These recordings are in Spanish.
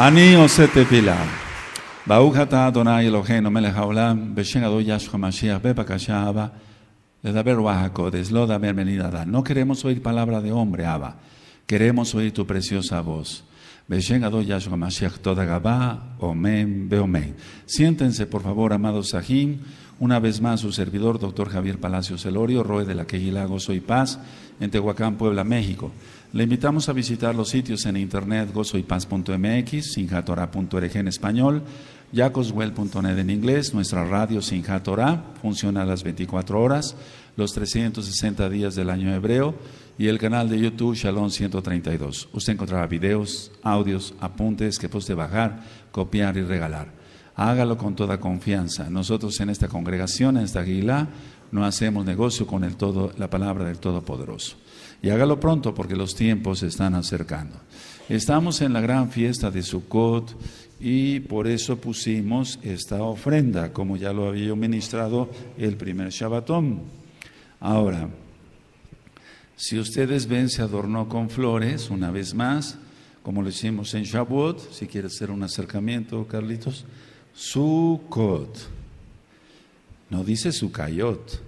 Aníos עושה תפילה. ברוך אתה אדוני אלוהינו מלך העולם, בשם אדו ישו המשיח, בבקשה אבא, לדבר רוח No queremos oír palabra de hombre, abba, Queremos oír tu preciosa voz. Beshen Adó Yahshua Toda Gabá, Omen, Beomen. Siéntense, por favor, amados Sahim. Una vez más, su servidor, doctor Javier Palacios Elorio, Roe de la quejilago, soy Paz, en Tehuacán, Puebla, México. Le invitamos a visitar los sitios en internet gozoypaz.mx, sinjatora.org en español, yacoswell.net en inglés, nuestra radio Sinjatora, funciona las 24 horas, los 360 días del año hebreo y el canal de YouTube Shalom 132. Usted encontrará videos, audios, apuntes que puede bajar, copiar y regalar. Hágalo con toda confianza. Nosotros en esta congregación, en esta guila, no hacemos negocio con el todo, la palabra del Todopoderoso. Y hágalo pronto porque los tiempos se están acercando. Estamos en la gran fiesta de Sukkot y por eso pusimos esta ofrenda, como ya lo había ministrado el primer Shabbatón. Ahora, si ustedes ven, se adornó con flores una vez más, como lo hicimos en Shabbat. si quiere hacer un acercamiento, Carlitos. Sukkot. No dice Sukayot,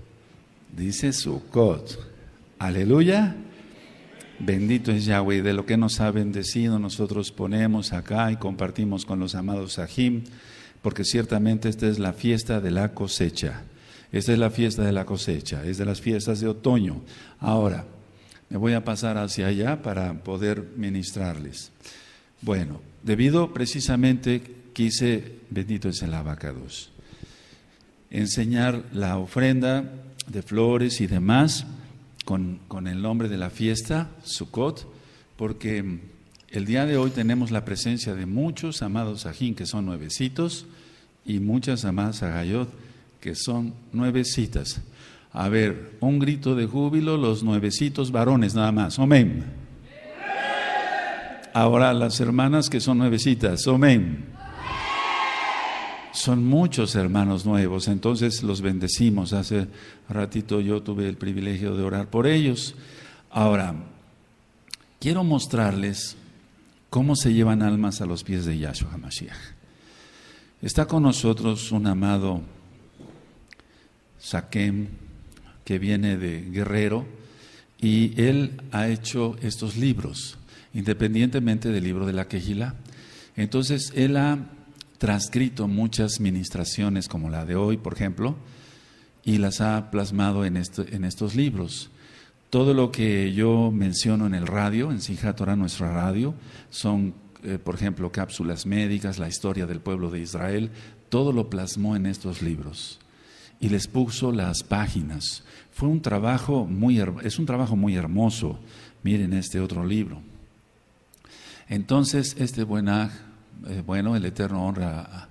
dice Sukkot. Aleluya. Bendito es Yahweh, de lo que nos ha bendecido nosotros ponemos acá y compartimos con los amados Sahim, porque ciertamente esta es la fiesta de la cosecha. Esta es la fiesta de la cosecha, es de las fiestas de otoño. Ahora, me voy a pasar hacia allá para poder ministrarles. Bueno, debido precisamente quise, bendito es el abacados, enseñar la ofrenda de flores y demás con, el nombre de la fiesta, Sukkot, porque el día de hoy tenemos la presencia de muchos amados ajín que son nuevecitos y muchas amadas agayot que son nuevecitas. A ver, un grito de júbilo, los nuevecitos varones nada más. Amén. Ahora las hermanas que son nuevecitas. Amén. Son muchos hermanos nuevos, entonces los bendecimos. Hace ratito yo tuve el privilegio de orar por ellos. Ahora, quiero mostrarles cómo se llevan almas a los pies de Yahshua HaMashiach. Está con nosotros un amado Saquem que viene de Guerrero y él ha hecho estos libros, independientemente del libro de la Quejila. Entonces, él ha transcrito muchas ministraciones como la de hoy, por ejemplo, y las ha plasmado en, estos libros. Todo lo que yo menciono en el radio, en Sinjatora, nuestra radio, son, eh, por ejemplo, cápsulas médicas, la historia del pueblo de Israel, todo lo plasmó en estos libros y les puso las páginas. Fue un trabajo muy, es un trabajo muy hermoso. Miren este otro libro. Entonces, este Buenaj eh, bueno, el Eterno honra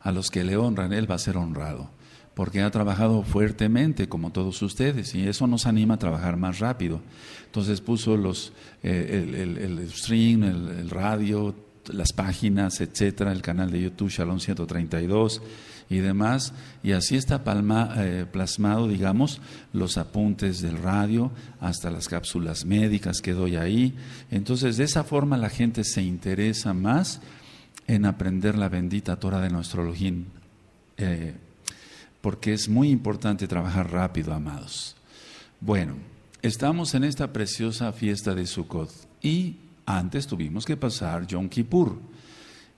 a, los que le honran, Él va a ser honrado, porque ha trabajado fuertemente como todos ustedes y eso nos anima a trabajar más rápido. Entonces puso los, eh, el, el, stream, el, radio, las páginas, etcétera, el canal de YouTube Shalom 132 y demás, y así está palma, eh, plasmado, digamos, los apuntes del radio hasta las cápsulas médicas que doy ahí. Entonces, de esa forma la gente se interesa más en aprender la bendita Torah de nuestro Elohim, eh, porque es muy importante trabajar rápido, amados. Bueno, estamos en esta preciosa fiesta de Sukkot y antes tuvimos que pasar Yom Kippur.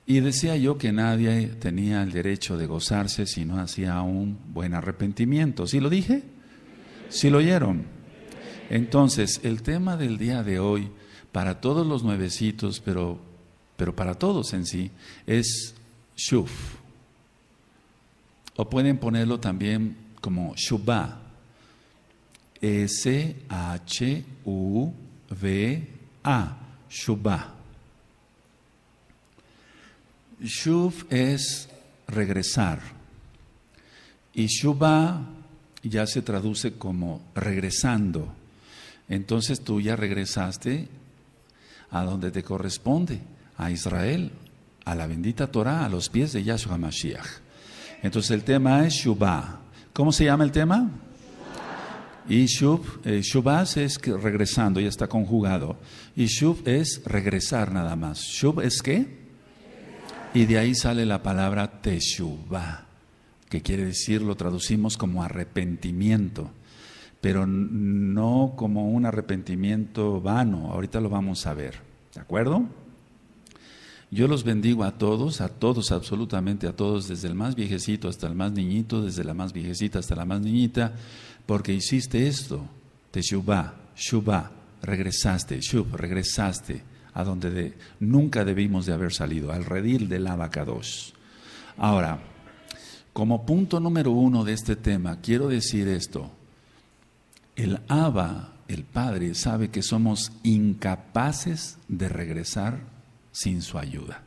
Y decía yo que nadie tenía el derecho de gozarse si no hacía un buen arrepentimiento. ¿Sí lo dije? ¿Sí lo oyeron? Entonces, el tema del día de hoy, para todos los nuevecitos, pero pero para todos en sí, es shuf. O pueden ponerlo también como shuba S-H-U-V-A. E shuba Shuf es regresar. Y shuba ya se traduce como regresando. Entonces tú ya regresaste a donde te corresponde a Israel, a la bendita Torah, a los pies de Yahshua Mashiach. Entonces el tema es Shubá. ¿Cómo se llama el tema? Y Shub, eh, es regresando, ya está conjugado. Y es regresar nada más. Shub es qué? Y de ahí sale la palabra Teshubá, que quiere decir, lo traducimos como arrepentimiento, pero no como un arrepentimiento vano. Ahorita lo vamos a ver. ¿De acuerdo? Yo los bendigo a todos, a todos, absolutamente a todos, desde el más viejecito hasta el más niñito, desde la más viejecita hasta la más niñita, porque hiciste esto, te shubá, shubá, regresaste, shub, regresaste a donde nunca debimos de haber salido, al redil del abacados. Ahora, como punto número uno de este tema, quiero decir esto. El Abba, el Padre, sabe que somos incapaces de regresar sin su ayuda.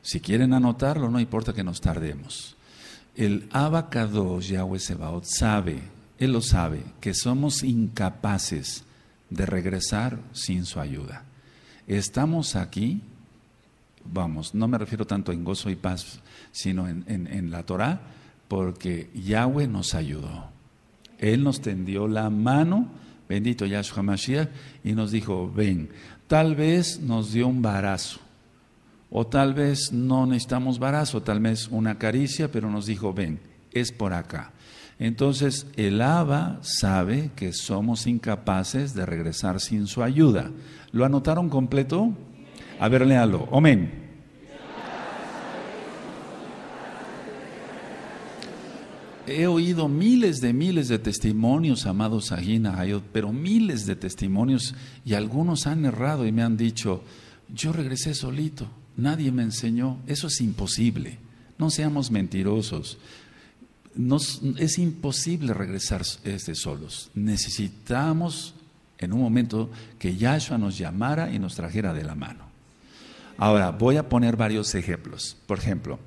Si quieren anotarlo, no importa que nos tardemos. El Abacado Yahweh Sebaot sabe, Él lo sabe, que somos incapaces de regresar sin su ayuda. Estamos aquí, vamos, no me refiero tanto en gozo y paz, sino en, en, en la Torah, porque Yahweh nos ayudó. Él nos tendió la mano, bendito Yahshua Mashiach, y nos dijo, ven, Tal vez nos dio un varazo, o tal vez no necesitamos varazo, tal vez una caricia, pero nos dijo, ven, es por acá. Entonces el Abba sabe que somos incapaces de regresar sin su ayuda. ¿Lo anotaron completo? A ver, léalo. Amén. he oído miles de miles de testimonios, amados Agina, pero miles de testimonios y algunos han errado y me han dicho, yo regresé solito, nadie me enseñó, eso es imposible, no seamos mentirosos. es imposible regresar este solos. Necesitamos en un momento que Yahshua nos llamara y nos trajera de la mano. Ahora, voy a poner varios ejemplos. Por ejemplo,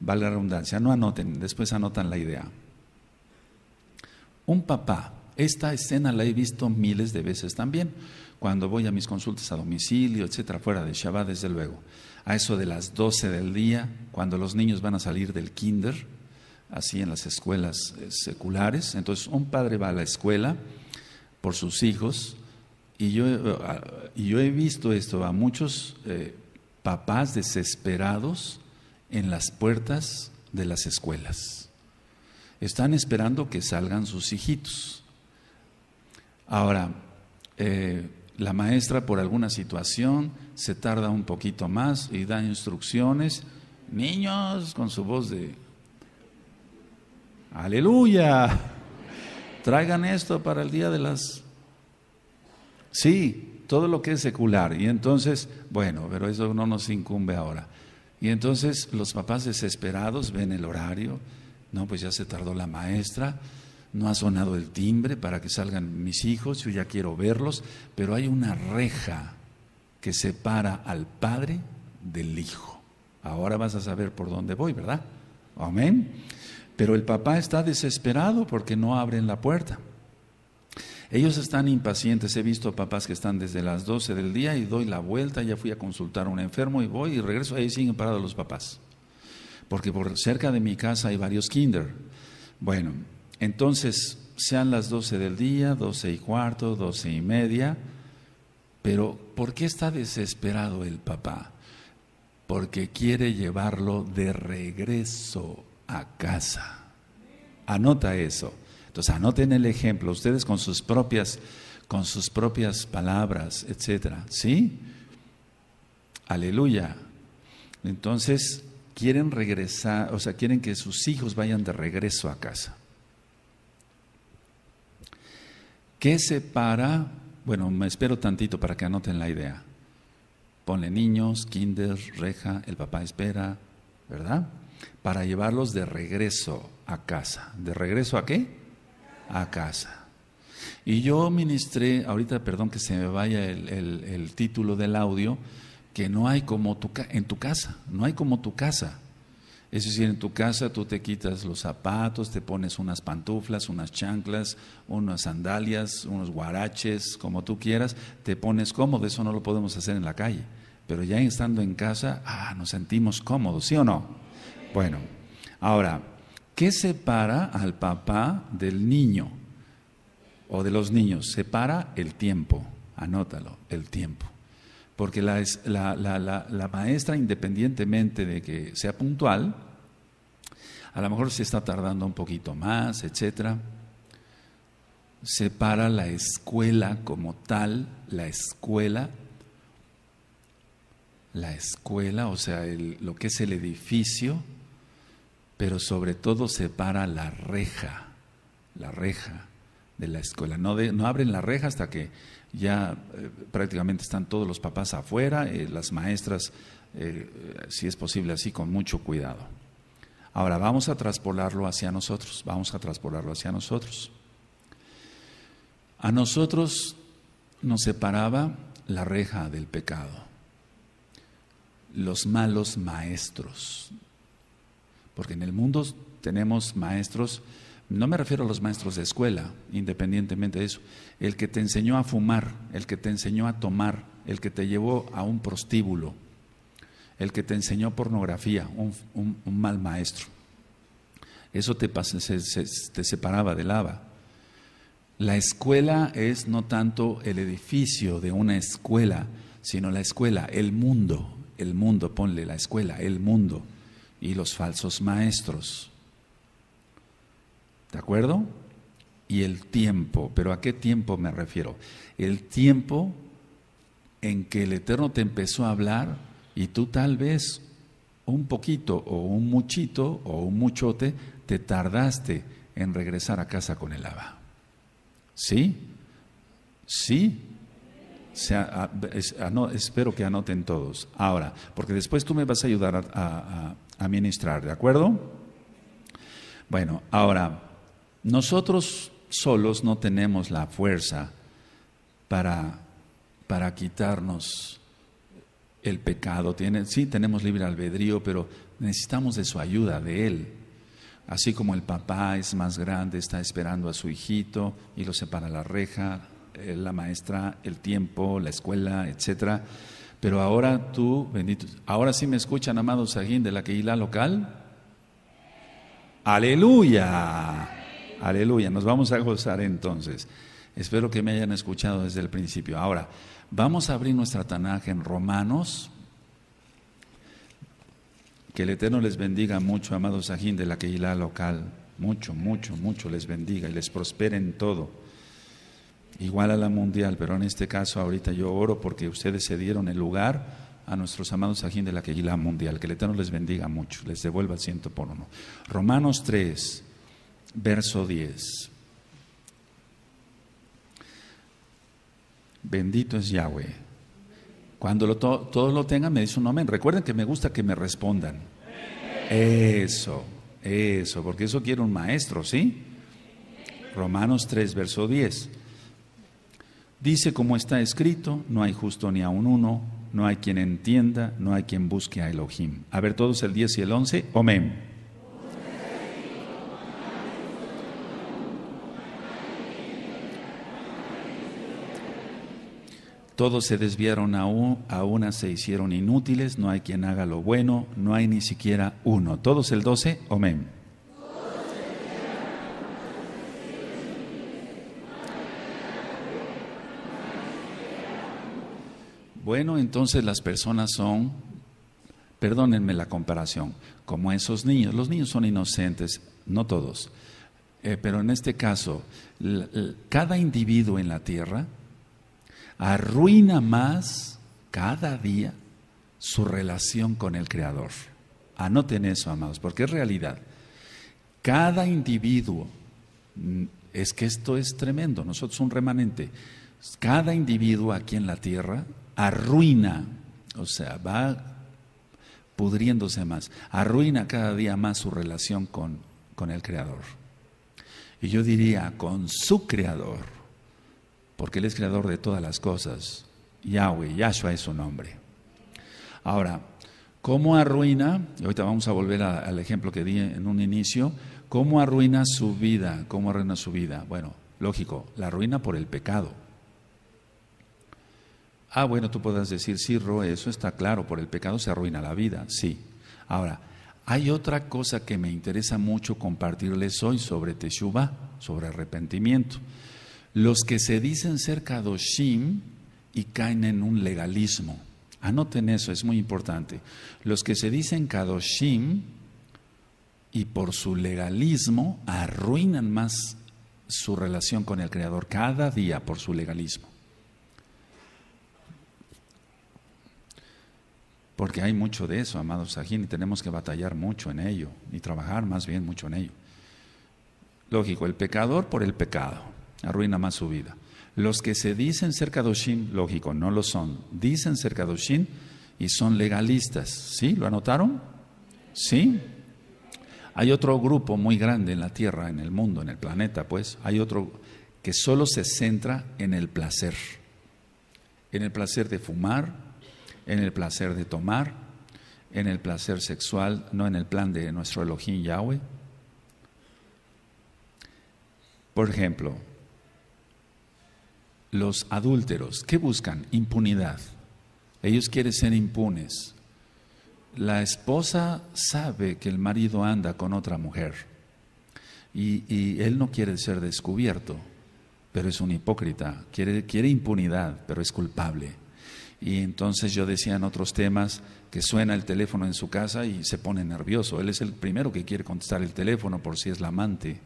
Vale la redundancia, no anoten, después anotan la idea. Un papá, esta escena la he visto miles de veces también, cuando voy a mis consultas a domicilio, etcétera, fuera de Shabbat, desde luego. A eso de las 12 del día, cuando los niños van a salir del kinder, así en las escuelas eh, seculares, entonces un padre va a la escuela por sus hijos, y yo, eh, yo he visto esto a muchos eh, papás desesperados en las puertas de las escuelas. Están esperando que salgan sus hijitos. Ahora, eh, la maestra por alguna situación se tarda un poquito más y da instrucciones. Niños, con su voz de, aleluya, traigan esto para el día de las... Sí, todo lo que es secular. Y entonces, bueno, pero eso no nos incumbe ahora. Y entonces los papás desesperados ven el horario, no, pues ya se tardó la maestra, no ha sonado el timbre para que salgan mis hijos, yo ya quiero verlos, pero hay una reja que separa al padre del hijo. Ahora vas a saber por dónde voy, ¿verdad? Amén. Pero el papá está desesperado porque no abren la puerta. Ellos están impacientes. He visto papás que están desde las 12 del día y doy la vuelta, ya fui a consultar a un enfermo y voy y regreso. Ahí siguen parados los papás. Porque por cerca de mi casa hay varios kinder. Bueno, entonces sean las 12 del día, 12 y cuarto, 12 y media. Pero ¿por qué está desesperado el papá? Porque quiere llevarlo de regreso a casa. Anota eso entonces anoten el ejemplo, ustedes con sus propias, con sus propias palabras, etcétera, ¿sí? Aleluya. Entonces quieren regresar, o sea, quieren que sus hijos vayan de regreso a casa. ¿Qué separa? Bueno, me espero tantito para que anoten la idea. Pone niños, kinder, reja, el papá espera, ¿verdad? Para llevarlos de regreso a casa. ¿De regreso a qué? a casa. Y yo ministré, ahorita perdón que se me vaya el, el, título del audio, que no hay como tu, en tu casa, no hay como tu casa. Es decir, en tu casa tú te quitas los zapatos, te pones unas pantuflas, unas chanclas, unas sandalias, unos guaraches, como tú quieras, te pones cómodo, eso no lo podemos hacer en la calle. Pero ya estando en casa, ah, nos sentimos cómodos, ¿sí o no? Bueno, ahora, ¿Qué separa al papá del niño o de los niños? Separa el tiempo, anótalo, el tiempo. Porque la, maestra, independientemente de que sea puntual, a lo mejor se está tardando un poquito más, etc. Separa la escuela como tal, la escuela, la escuela, o sea, lo que es el edificio, pero sobre todo separa la reja, la reja de la escuela. No, de, no abren la reja hasta que ya eh, prácticamente están todos los papás afuera, eh, las maestras, eh, si es posible así, con mucho cuidado. Ahora vamos a traspolarlo hacia nosotros, vamos a traspolarlo hacia nosotros. A nosotros nos separaba la reja del pecado, los malos maestros, porque en el mundo tenemos maestros, no me refiero a los maestros de escuela, independientemente de eso, el que te enseñó a fumar, el que te enseñó a tomar, el que te llevó a un prostíbulo, el que te enseñó pornografía, un, mal maestro. Eso te, se, se, separaba del lava. La escuela es no tanto el edificio de una escuela, sino la escuela, el mundo, el mundo, ponle la escuela, el mundo y los falsos maestros. ¿De acuerdo? Y el tiempo, pero ¿a qué tiempo me refiero? El tiempo en que el Eterno te empezó a hablar y tú tal vez un poquito o un muchito o un muchote te tardaste en regresar a casa con el Aba. ¿Sí? ¿Sí? espero que anoten todos. Ahora, porque después tú me vas a ayudar a, a ministrar, ¿de acuerdo? Bueno, ahora, nosotros solos no tenemos la fuerza para, para quitarnos el pecado. Tiene, sí, tenemos libre albedrío, pero necesitamos de su ayuda, de Él. Así como el papá es más grande, está esperando a su hijito y lo separa la reja, eh, la maestra, el tiempo, la escuela, etcétera pero ahora tú, bendito, ahora sí me escuchan, amados Sajín, de la Keilah local. Aleluya. Aleluya. Nos vamos a gozar entonces. Espero que me hayan escuchado desde el principio. Ahora, vamos a abrir nuestra tanaje en Romanos. Que el Eterno les bendiga mucho, amados Sajín, de la Keilah local. Mucho, mucho, mucho les bendiga y les prospere en todo igual a la mundial, pero en este caso ahorita yo oro porque ustedes se dieron el lugar a nuestros amados Sajín de la la Mundial. Que el Eterno les bendiga mucho, les devuelva ciento por uno. Romanos 3, verso 10. Bendito es Yahweh. Cuando lo todos lo tengan, me dice un amén. Recuerden que me gusta que me respondan. Eso, eso, porque eso quiere un maestro, ¿sí? Romanos 3, verso 10. Dice como está escrito, no hay justo ni aun uno, no hay quien entienda, no hay quien busque a Elohim. A ver todos el 10 y el 11, amén. Todos se desviaron aún, a una se hicieron inútiles, no hay quien haga lo bueno, no hay ni siquiera uno. Todos el 12, amén. Bueno, entonces las personas son, perdónenme la comparación, como esos niños. Los niños son inocentes, no todos. Eh, pero en este caso, cada individuo en la tierra arruina más cada día su relación con el Creador. Anoten eso, amados, porque es realidad. Cada individuo, mm, es que esto es tremendo, nosotros un remanente, cada individuo aquí en la tierra arruina, o sea, va pudriéndose más, arruina cada día más su relación con, el Creador. Y yo diría, con su Creador, porque Él es Creador de todas las cosas. Yahweh, Yahshua es su nombre. Ahora, ¿cómo arruina? Y ahorita vamos a volver al ejemplo que di en un inicio. ¿Cómo arruina su vida? ¿Cómo arruina su vida? Bueno, lógico, la arruina por el pecado. Ah, bueno, tú puedas decir, sí, Ro, eso está claro, por el pecado se arruina la vida, sí. Ahora, hay otra cosa que me interesa mucho compartirles hoy sobre Teshuvah, sobre arrepentimiento. Los que se dicen ser Kadoshim y caen en un legalismo. Anoten eso, es muy importante. Los que se dicen Kadoshim y por su legalismo arruinan más su relación con el Creador cada día por su legalismo. Porque hay mucho de eso, amados Sajín, y tenemos que batallar mucho en ello, y trabajar más bien mucho en ello. Lógico, el pecador por el pecado, arruina más su vida. Los que se dicen ser Kadoshim, lógico, no lo son, dicen ser Kadoshim y son legalistas. ¿Sí? ¿Lo anotaron? ¿Sí? Hay otro grupo muy grande en la Tierra, en el mundo, en el planeta, pues, hay otro que solo se centra en el placer, en el placer de fumar, en el placer de tomar, en el placer sexual, no en el plan de nuestro Elohim Yahweh. Por ejemplo, los adúlteros, ¿qué buscan? Impunidad. Ellos quieren ser impunes. La esposa sabe que el marido anda con otra mujer y, él no quiere ser descubierto, pero es un hipócrita, quiere impunidad, pero es culpable y entonces yo decía en otros temas que suena el teléfono en su casa y se pone nervioso. Él es el primero que quiere contestar el teléfono por si es la amante.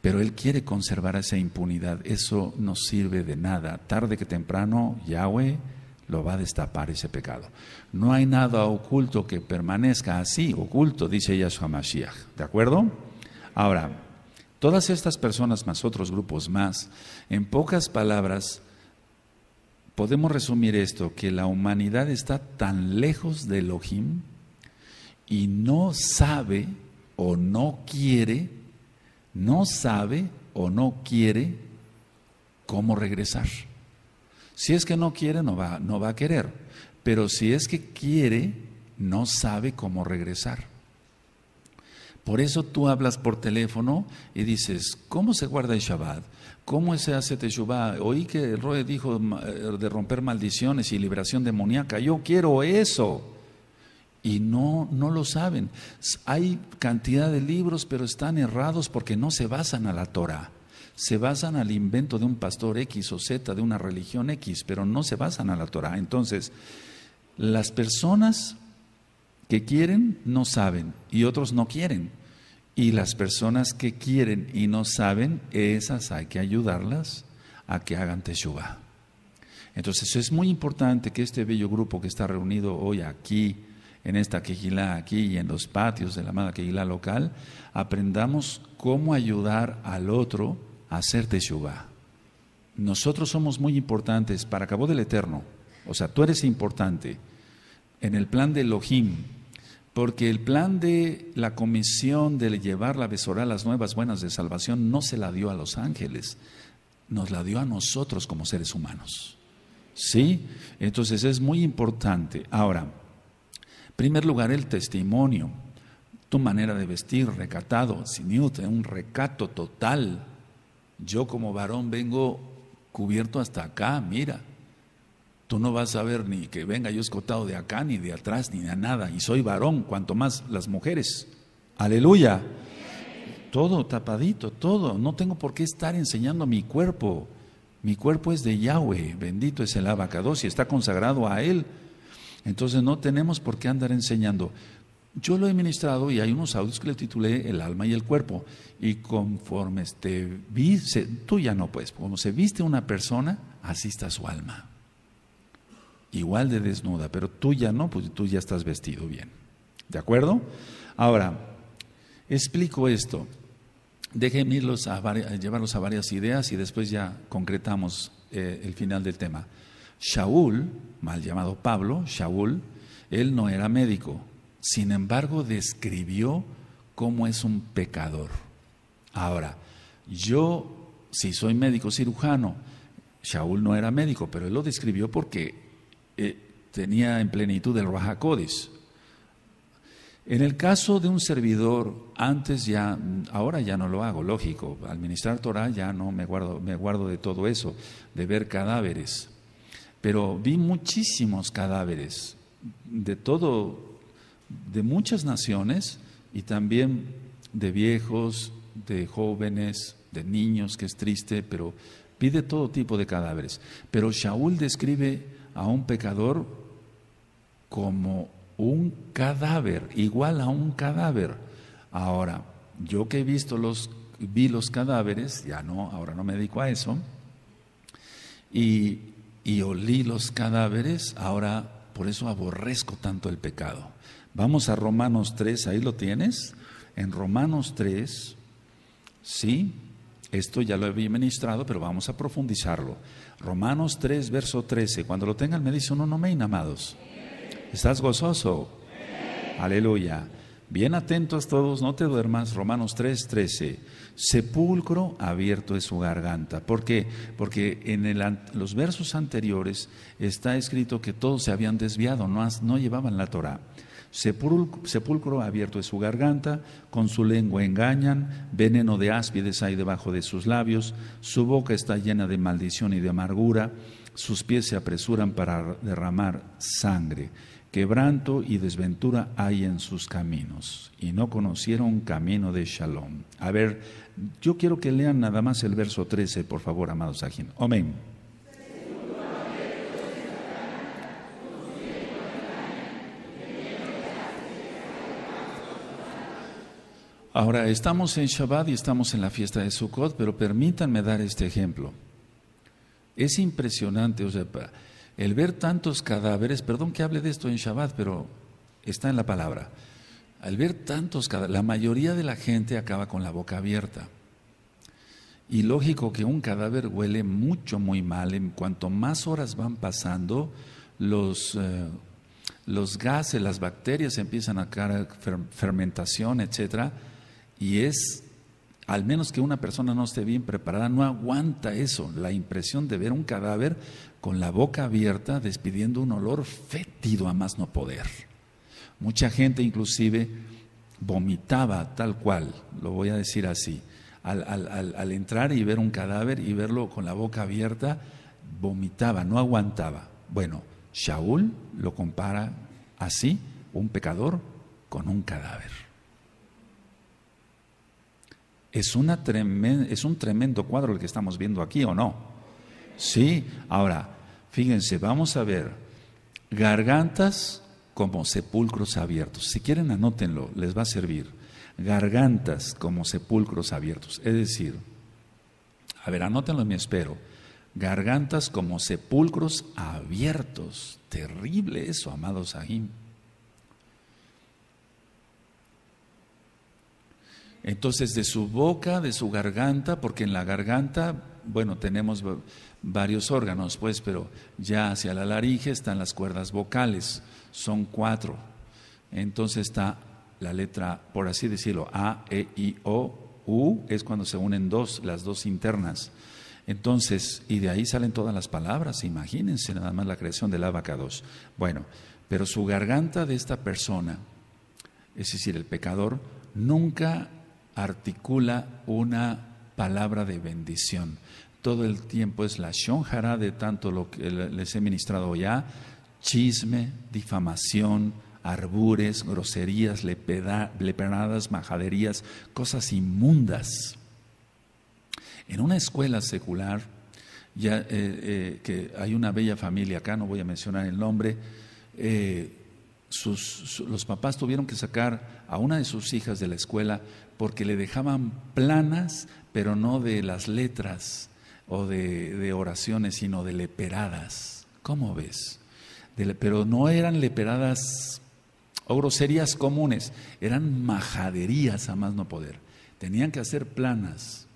Pero él quiere conservar esa impunidad. Eso no sirve de nada. Tarde que temprano, Yahweh lo va a destapar ese pecado. No hay nada oculto que permanezca así, oculto, dice Yahshua Mashiach. ¿De acuerdo? Ahora, todas estas personas más otros grupos más, en pocas palabras, podemos resumir esto, que la humanidad está tan lejos de Elohim y no sabe o no quiere, no sabe o no quiere cómo regresar. Si es que no quiere, no va, no va a querer. Pero si es que quiere, no sabe cómo regresar. Por eso tú hablas por teléfono y dices, ¿cómo se guarda el Shabbat? ¿Cómo se hace Teshuvah? Oí que el Roe dijo eh, de romper maldiciones y liberación demoníaca. Yo quiero eso. Y no, no lo saben. Hay cantidad de libros, pero están errados porque no se basan a la Torah. Se basan al invento de un pastor X o Z, de una religión X, pero no se basan a la Torah. Entonces, las personas que quieren no saben y otros no quieren. Y las personas que quieren y no saben, esas hay que ayudarlas a que hagan teshuva. Entonces es muy importante que este bello grupo que está reunido hoy aquí, en esta quejilá aquí y en los patios de la amada quejilá local, aprendamos cómo ayudar al otro a hacer Teshuvah. Nosotros somos muy importantes para Cabo del Eterno. O sea, tú eres importante. En el plan de Elohim, porque el plan de la comisión de llevar la besora a las nuevas buenas de salvación, no se la dio a los ángeles, nos la dio a nosotros como seres humanos. ¿Sí? Entonces es muy importante. Ahora, en primer lugar, el testimonio, tu manera de vestir, recatado, siniute, un recato total. Yo como varón vengo cubierto hasta acá, mira no vas a ver ni que venga yo escotado de acá, ni de atrás, ni de nada. Y soy varón, cuanto más las mujeres. Aleluya. Todo tapadito, todo. No tengo por qué estar enseñando mi cuerpo. Mi cuerpo es de Yahweh. Bendito es el abacado si está consagrado a Él. Entonces no tenemos por qué andar enseñando. Yo lo he ministrado y hay unos audios que le titulé El alma y el cuerpo. Y conforme viste, tú ya no puedes, como se viste una persona, así está su alma igual de desnuda, pero tú ya no, pues tú ya estás vestido bien. ¿De acuerdo? Ahora, explico esto. Déjenme irlos a llevarlos a varias ideas y después ya concretamos eh, el final del tema. Shaul, mal llamado Pablo, Shaul, él no era médico, sin embargo describió cómo es un pecador. Ahora, yo, si soy médico cirujano, Shaul no era médico, pero él lo describió porque tenía en plenitud el Rajacodis. En el caso de un servidor, antes ya, ahora ya no lo hago, lógico, al ministrar Torah ya no me guardo, me guardo de todo eso, de ver cadáveres. Pero vi muchísimos cadáveres de todo, de muchas naciones y también de viejos, de jóvenes, de niños, que es triste, pero vi de todo tipo de cadáveres. Pero Shaul describe a un pecador como un cadáver, igual a un cadáver. Ahora, yo que he visto los, vi los cadáveres, ya no, ahora no me dedico a eso, y, y olí los cadáveres, ahora por eso aborrezco tanto el pecado. Vamos a Romanos 3, ahí lo tienes. En Romanos 3, sí, esto ya lo he ministrado, pero vamos a profundizarlo. Romanos 3, verso 13. Cuando lo tengan me dice uno, no me inamados. ¿Estás gozoso? Aleluya. Bien atentos todos, no te duermas. Romanos 3, 13. Sepulcro abierto es su garganta. ¿Por qué? Porque en el, los versos anteriores está escrito que todos se habían desviado, no, no llevaban la Torah. Sepulcro, abierto es su garganta, con su lengua engañan, veneno de áspides hay debajo de sus labios, su boca está llena de maldición y de amargura, sus pies se apresuran para derramar sangre, quebranto y desventura hay en sus caminos, y no conocieron camino de shalom. A ver, yo quiero que lean nada más el verso 13, por favor, amados ajín. Amén. Ahora, estamos en Shabbat y estamos en la fiesta de Sukkot, pero permítanme dar este ejemplo. Es impresionante, o sea, el ver tantos cadáveres, perdón que hable de esto en Shabbat, pero está en la palabra. Al ver tantos cadáveres, la mayoría de la gente acaba con la boca abierta. Y lógico que un cadáver huele mucho, muy mal. En cuanto más horas van pasando, los, eh, los gases, las bacterias empiezan a crear fermentación, etcétera y es, al menos que una persona no esté bien preparada, no aguanta eso, la impresión de ver un cadáver con la boca abierta despidiendo un olor fétido a más no poder. Mucha gente inclusive vomitaba tal cual, lo voy a decir así, al, al, entrar y ver un cadáver y verlo con la boca abierta, vomitaba, no aguantaba. Bueno, Shaul lo compara así, un pecador con un cadáver. Es, una es un tremendo cuadro el que estamos viendo aquí, ¿o no? Sí, ahora, fíjense, vamos a ver, gargantas como sepulcros abiertos. Si quieren, anótenlo, les va a servir. Gargantas como sepulcros abiertos. Es decir, a ver, anótenlo y me espero. Gargantas como sepulcros abiertos. Terrible eso, amados ahí. Entonces de su boca, de su garganta, porque en la garganta, bueno, tenemos varios órganos, pues, pero ya hacia la laringe están las cuerdas vocales, son cuatro. Entonces está la letra, por así decirlo, A, E, I, O, U, es cuando se unen dos, las dos internas. Entonces, y de ahí salen todas las palabras, imagínense nada más la creación del dos. Bueno, pero su garganta de esta persona, es decir, el pecador, nunca articula una palabra de bendición. Todo el tiempo es la shonjara de tanto lo que les he ministrado ya, chisme, difamación, arbures, groserías, leperadas, majaderías, cosas inmundas. En una escuela secular, ya eh, eh, que hay una bella familia acá, no voy a mencionar el nombre, eh, sus, los papás tuvieron que sacar a una de sus hijas de la escuela porque le dejaban planas, pero no de las letras o de, oraciones, sino de leperadas. ¿Cómo ves? pero no eran leperadas o groserías comunes, eran majaderías a más no poder. Tenían que hacer planas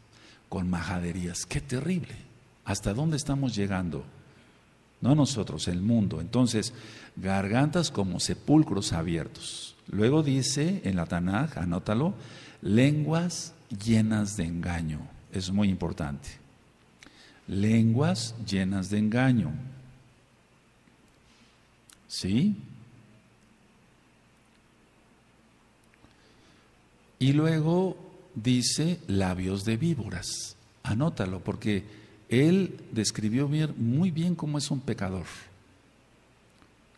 con majaderías. ¡Qué terrible! ¿Hasta dónde estamos llegando? no nosotros, el mundo. Entonces, gargantas como sepulcros abiertos. Luego dice en la Tanaj, anótalo, lenguas llenas de engaño. Es muy importante. Lenguas llenas de engaño. ¿Sí? Y luego dice labios de víboras. Anótalo porque él describió muy bien cómo es un pecador.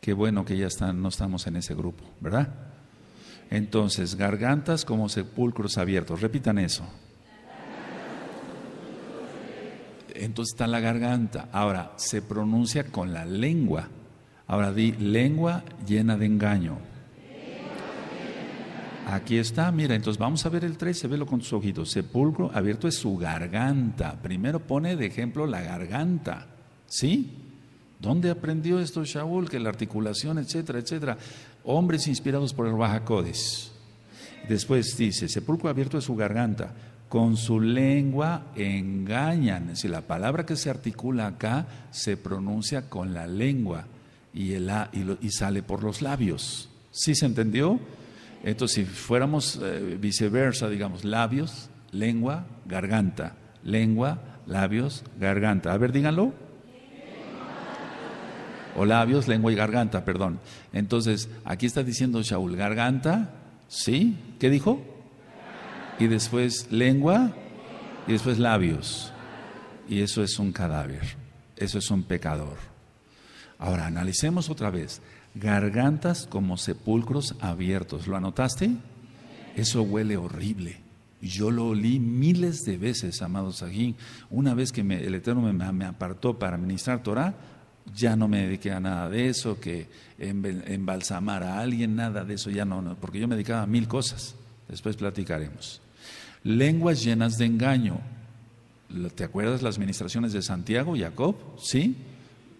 Qué bueno que ya no estamos en ese grupo, ¿verdad? Entonces, gargantas como sepulcros abiertos. Repitan eso. Entonces está la garganta. Ahora, se pronuncia con la lengua. Ahora di lengua llena de engaño. Aquí está, mira, entonces vamos a ver el 13, velo con tus ojitos. Sepulcro abierto es su garganta. Primero pone de ejemplo la garganta. ¿Sí? ¿Dónde aprendió esto Shaul? Que la articulación, etcétera, etcétera. Hombres inspirados por el bajacodes Después dice, sepulcro abierto es su garganta. Con su lengua engañan. si la palabra que se articula acá se pronuncia con la lengua y, el, y sale por los labios. ¿Sí se entendió? Entonces, si fuéramos eh, viceversa, digamos, labios, lengua, garganta, lengua, labios, garganta. A ver, díganlo. O labios, lengua y garganta, perdón. Entonces, aquí está diciendo Shaul, garganta, ¿sí? ¿Qué dijo? Y después lengua y después labios. Y eso es un cadáver, eso es un pecador. Ahora, analicemos otra vez gargantas como sepulcros abiertos. ¿Lo anotaste? Eso huele horrible. Yo lo olí miles de veces, amados aquí. Una vez que el Eterno me, apartó para ministrar Torah, ya no me dediqué a nada de eso, que embalsamar a alguien, nada de eso, ya no, no porque yo me dedicaba a mil cosas. Después platicaremos. Lenguas llenas de engaño. ¿Te acuerdas las ministraciones de Santiago, Jacob? Sí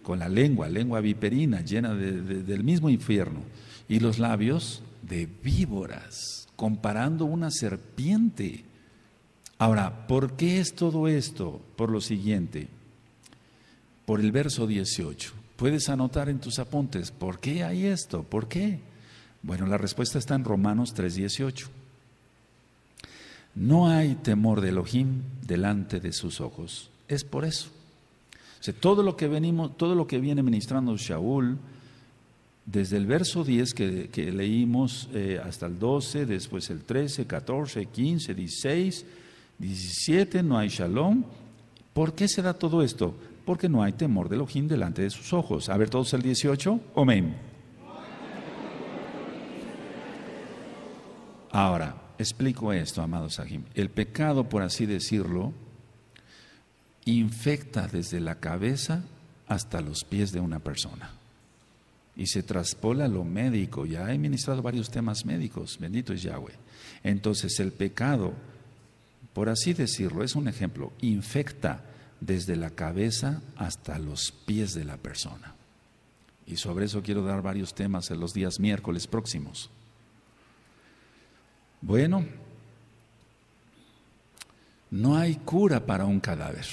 con la lengua, lengua viperina, llena del mismo infierno, y los labios de víboras, comparando una serpiente. Ahora, ¿por qué es todo esto? Por lo siguiente, por el verso 18. Puedes anotar en tus apuntes, ¿por qué hay esto? ¿Por qué? Bueno, la respuesta está en Romanos 3:18. No hay temor de Elohim delante de sus ojos. Es por eso todo lo que venimos, todo lo que viene ministrando Shaul, desde el verso 10 que, leímos eh, hasta el 12, después el 13, 14, 15, 16, 17, no hay shalom. ¿Por qué se da todo esto? Porque no hay temor de Elohim delante de sus ojos. A ver todos el 18, amén. Ahora, explico esto, amados Sahim. El pecado, por así decirlo, infecta desde la cabeza hasta los pies de una persona. Y se traspola lo médico. Ya he ministrado varios temas médicos. Bendito es Yahweh. Entonces el pecado, por así decirlo, es un ejemplo, infecta desde la cabeza hasta los pies de la persona. Y sobre eso quiero dar varios temas en los días miércoles próximos. Bueno, no hay cura para un cadáver.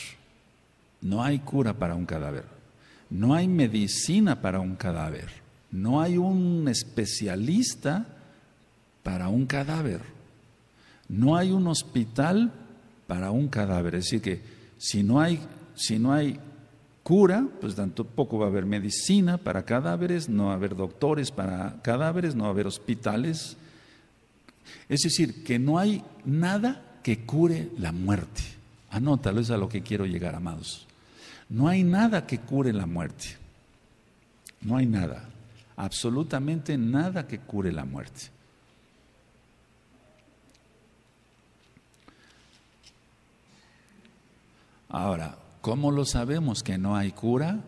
No hay cura para un cadáver. No hay medicina para un cadáver. No hay un especialista para un cadáver. No hay un hospital para un cadáver. Es decir, que si no hay, si no hay cura, pues tampoco va a haber medicina para cadáveres, no va a haber doctores para cadáveres, no va a haber hospitales. Es decir, que no hay nada que cure la muerte. Anótalo, es a lo que quiero llegar, amados. No hay nada que cure la muerte. No hay nada. Absolutamente nada que cure la muerte. Ahora, ¿cómo lo sabemos que no hay cura?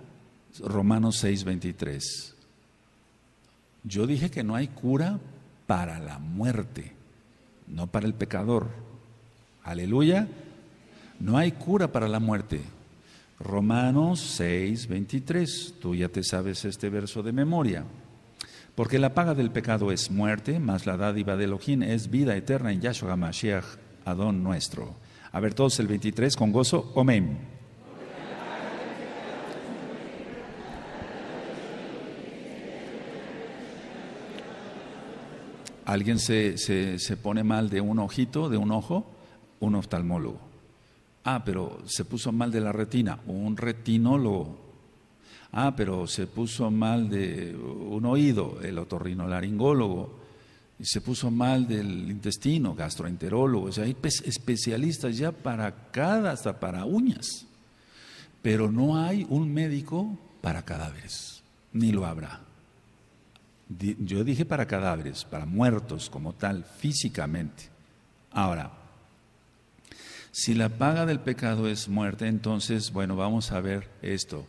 Romanos 23 Yo dije que no hay cura para la muerte, no para el pecador. Aleluya. No hay cura para la muerte. Romanos 6, 23. Tú ya te sabes este verso de memoria. Porque la paga del pecado es muerte, mas la dádiva de Elohim es vida eterna en Yahshua Mashiach, Adón nuestro. A ver todos el 23 con gozo. Amén. ¿Alguien se, se, se pone mal de un ojito, de un ojo? Un oftalmólogo. Ah, pero se puso mal de la retina, un retinólogo. Ah, pero se puso mal de un oído, el otorrinolaringólogo. Y se puso mal del intestino, gastroenterólogo. O sea, hay especialistas ya para cada, hasta para uñas. Pero no hay un médico para cadáveres, ni lo habrá. Yo dije para cadáveres, para muertos como tal, físicamente. Ahora, si la paga del pecado es muerte, entonces, bueno, vamos a ver esto.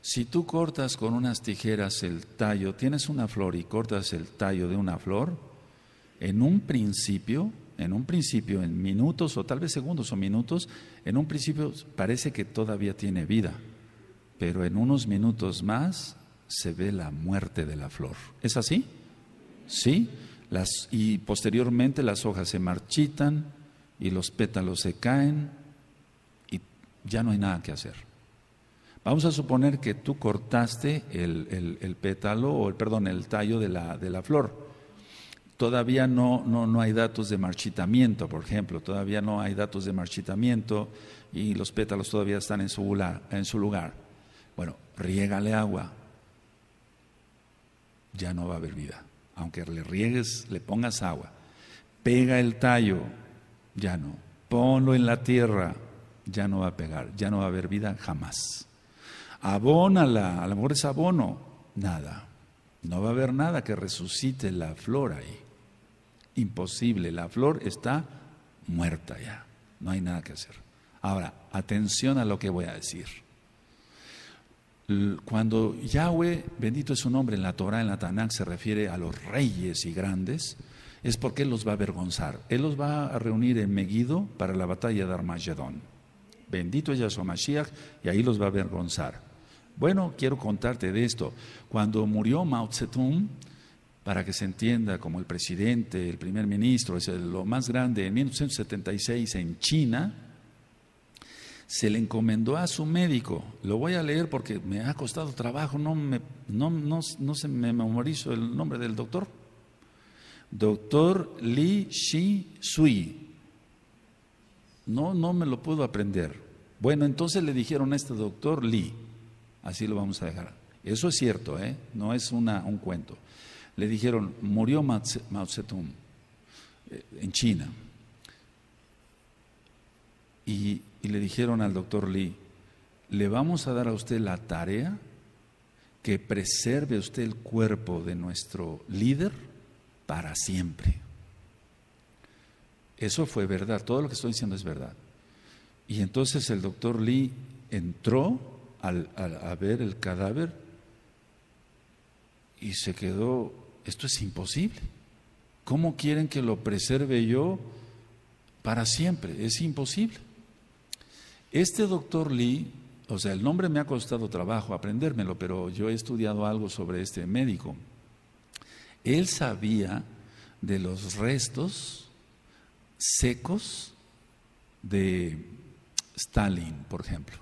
Si tú cortas con unas tijeras el tallo, tienes una flor y cortas el tallo de una flor, en un principio, en un principio, en minutos o tal vez segundos o minutos, en un principio parece que todavía tiene vida, pero en unos minutos más se ve la muerte de la flor. ¿Es así? Sí. Las, y posteriormente las hojas se marchitan, y los pétalos se caen y ya no hay nada que hacer. Vamos a suponer que tú cortaste el, pétalo, o el, perdón, el tallo de la, flor. Todavía no, no, hay datos de marchitamiento, por ejemplo, todavía no hay datos de marchitamiento y los pétalos todavía están en su, lugar, en su lugar. Bueno, riégale agua, ya no va a haber vida, aunque le riegues, le pongas agua. Pega el tallo, ya no. Ponlo en la tierra, ya no va a pegar, ya no va a haber vida jamás. Abónala, a lo mejor es abono, nada. No va a haber nada que resucite la flor ahí. Imposible, la flor está muerta ya, no hay nada que hacer. Ahora, atención a lo que voy a decir. Cuando Yahweh, bendito es su nombre en la Torah, en la Tanakh, se refiere a los reyes y grandes, es porque Él los va a avergonzar. Él los va a reunir en Meguido para la batalla de Armagedón. Bendito es Yahshua Mashiach y ahí los va a avergonzar. Bueno, quiero contarte de esto. Cuando murió Mao Zedong, para que se entienda como el presidente, el primer ministro, es lo más grande, en 1976 en China, se le encomendó a su médico, lo voy a leer porque me ha costado trabajo, no, me, no se me memorizo el nombre del doctor, doctor Li Shi Sui. No, no me lo puedo aprender. Bueno, entonces le dijeron a este doctor Li, así lo vamos a dejar. Eso es cierto, ¿eh? no es una, un cuento. Le dijeron, murió Mao Zedong eh, en China. Y, y le dijeron al doctor Li, le vamos a dar a usted la tarea que preserve usted el cuerpo de nuestro líder para siempre. Eso fue verdad, todo lo que estoy diciendo es verdad. Y entonces el doctor Lee entró al, a ver el cadáver y se quedó, esto es imposible. ¿Cómo quieren que lo preserve yo para siempre? Es imposible. Este doctor Lee, o sea, el nombre me ha costado trabajo aprendérmelo, pero yo he estudiado algo sobre este médico. Él sabía de los restos secos de Stalin, por ejemplo,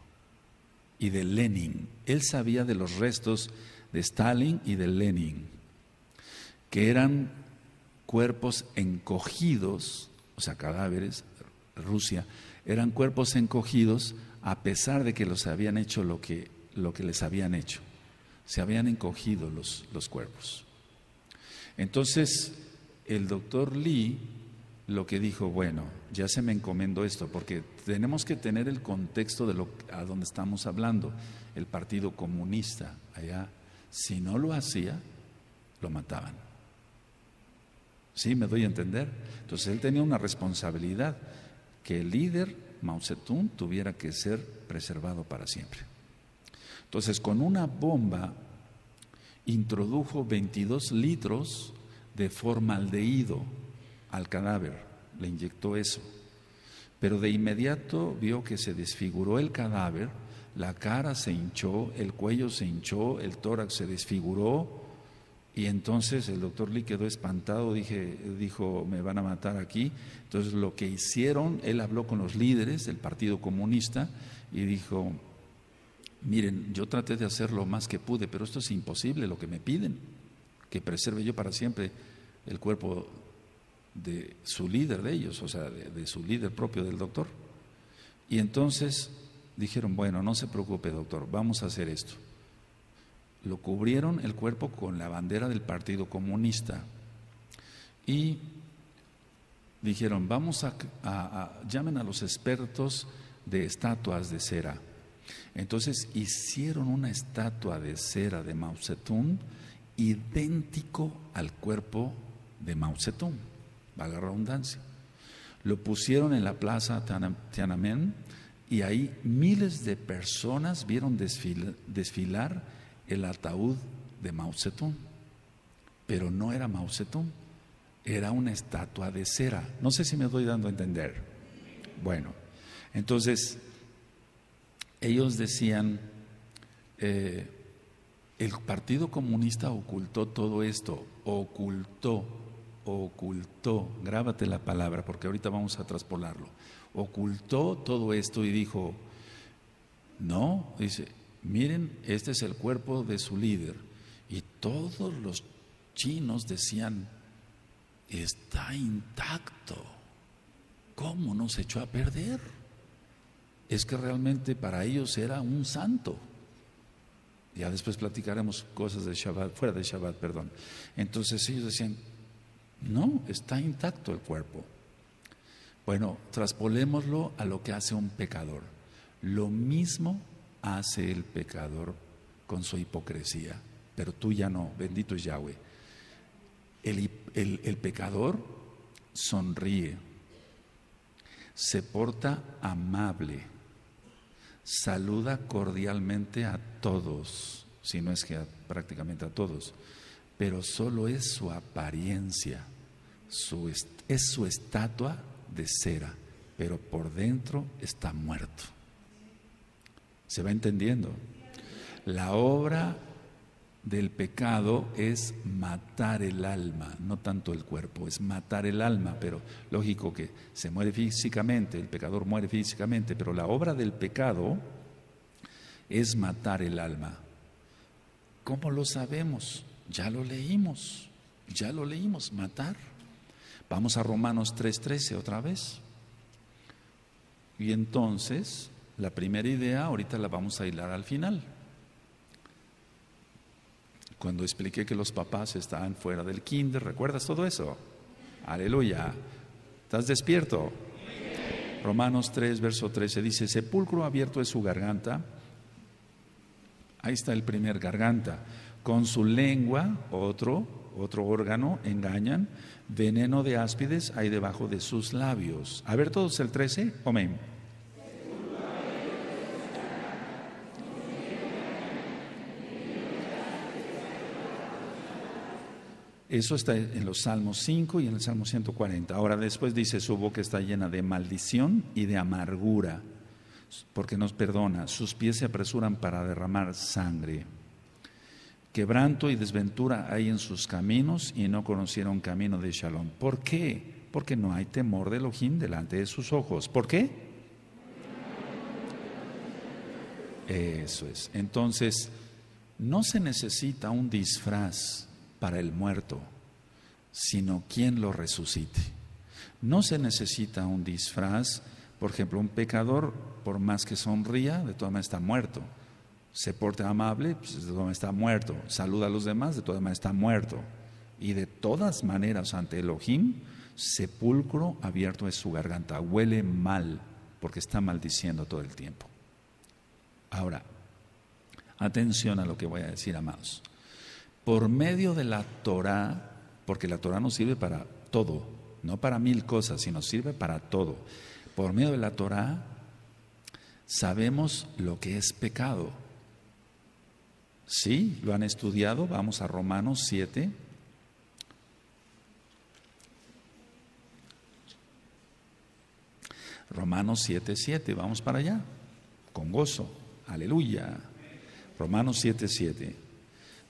y de Lenin. Él sabía de los restos de Stalin y de Lenin, que eran cuerpos encogidos, o sea, cadáveres, Rusia, eran cuerpos encogidos a pesar de que los habían hecho lo que, lo que les habían hecho. Se habían encogido los, los cuerpos. Entonces, el doctor Lee lo que dijo, bueno, ya se me encomendó esto, porque tenemos que tener el contexto de lo, a donde estamos hablando, el Partido Comunista allá, si no lo hacía, lo mataban. ¿Sí me doy a entender? Entonces él tenía una responsabilidad, que el líder Mao Zedong tuviera que ser preservado para siempre. Entonces con una bomba introdujo 22 litros de formaldehído al cadáver, le inyectó eso. Pero de inmediato vio que se desfiguró el cadáver, la cara se hinchó, el cuello se hinchó, el tórax se desfiguró, y entonces el doctor Lee quedó espantado, dije, dijo, me van a matar aquí. Entonces lo que hicieron, él habló con los líderes del Partido Comunista y dijo, Miren, yo traté de hacer lo más que pude, pero esto es imposible, lo que me piden, que preserve yo para siempre el cuerpo de su líder de ellos, o sea, de, su líder propio del doctor. Y entonces dijeron, bueno, no se preocupe doctor, vamos a hacer esto. Lo cubrieron el cuerpo con la bandera del Partido Comunista y dijeron, vamos a llamen a los expertos de estatuas de cera entonces hicieron una estatua de cera de Mao Zedong idéntico al cuerpo de Mao Zedong, valga redundancia. Lo pusieron en la plaza Tiananmen y ahí miles de personas vieron desfilar, el ataúd de Mao Zedong. Pero no era Mao Zedong, era una estatua de cera. No sé si me estoy dando a entender. Bueno, entonces ellos decían, eh, el Partido Comunista ocultó todo esto, ocultó, ocultó, grábate la palabra porque ahorita vamos a traspolarlo, ocultó todo esto y dijo, no, dice, miren, este es el cuerpo de su líder. Y todos los chinos decían, está intacto, ¿cómo nos echó a perder? es que realmente para ellos era un santo. Ya después platicaremos cosas de Shabbat, fuera de Shabbat, perdón. Entonces ellos decían, no, está intacto el cuerpo. Bueno, traspolémoslo a lo que hace un pecador. Lo mismo hace el pecador con su hipocresía, pero tú ya no, bendito es Yahweh. el pecador sonríe, se porta amable saluda cordialmente a todos, si no es que prácticamente a todos, pero solo es su apariencia, su es su estatua de cera, pero por dentro está muerto. ¿Se va entendiendo? La obra del pecado es matar el alma, no tanto el cuerpo, es matar el alma, pero lógico que se muere físicamente, el pecador muere físicamente, pero la obra del pecado es matar el alma. ¿Cómo lo sabemos? Ya lo leímos, ya lo leímos, matar. Vamos a Romanos 3:13 otra vez. Y entonces, la primera idea ahorita la vamos a hilar al final. Cuando expliqué que los papás estaban fuera del kinder, ¿recuerdas todo eso? Aleluya. ¿Estás despierto? Romanos 3, verso 13 dice, sepulcro abierto es su garganta. Ahí está el primer garganta. Con su lengua, otro, otro órgano, engañan. Veneno de áspides hay debajo de sus labios. A ver todos el 13, amén. Eso está en los Salmos 5 y en el Salmo 140. Ahora después dice, su boca está llena de maldición y de amargura, porque nos perdona, sus pies se apresuran para derramar sangre. Quebranto y desventura hay en sus caminos y no conocieron camino de Shalom. ¿Por qué? Porque no hay temor de Elohim delante de sus ojos. ¿Por qué? Eso es. Entonces, no se necesita un disfraz para el muerto, sino quien lo resucite. No se necesita un disfraz, por ejemplo, un pecador, por más que sonría, de todas maneras está muerto. Se porte amable, pues, de todas maneras está muerto. Saluda a los demás, de todas maneras está muerto. Y de todas maneras, ante Elohim, sepulcro abierto es su garganta. Huele mal, porque está maldiciendo todo el tiempo. Ahora, atención a lo que voy a decir, amados por medio de la Torah, porque la Torah nos sirve para todo, no para mil cosas, sino sirve para todo. Por medio de la Torah sabemos lo que es pecado. Sí, lo han estudiado, vamos a Romanos 7. Romanos 7, 7, vamos para allá, con gozo, aleluya. Romanos 7, 7.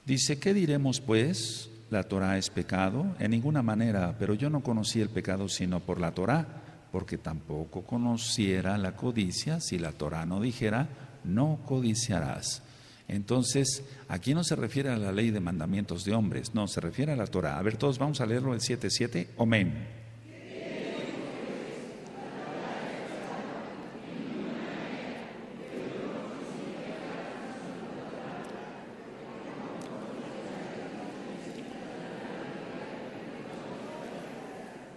Dice, ¿qué diremos pues? La Torah es pecado, en ninguna manera, pero yo no conocí el pecado sino por la Torah, porque tampoco conociera la codicia si la Torah no dijera, no codiciarás. Entonces, aquí no se refiere a la ley de mandamientos de hombres, no, se refiere a la Torah. A ver, todos vamos a leerlo el 7.7. Amén.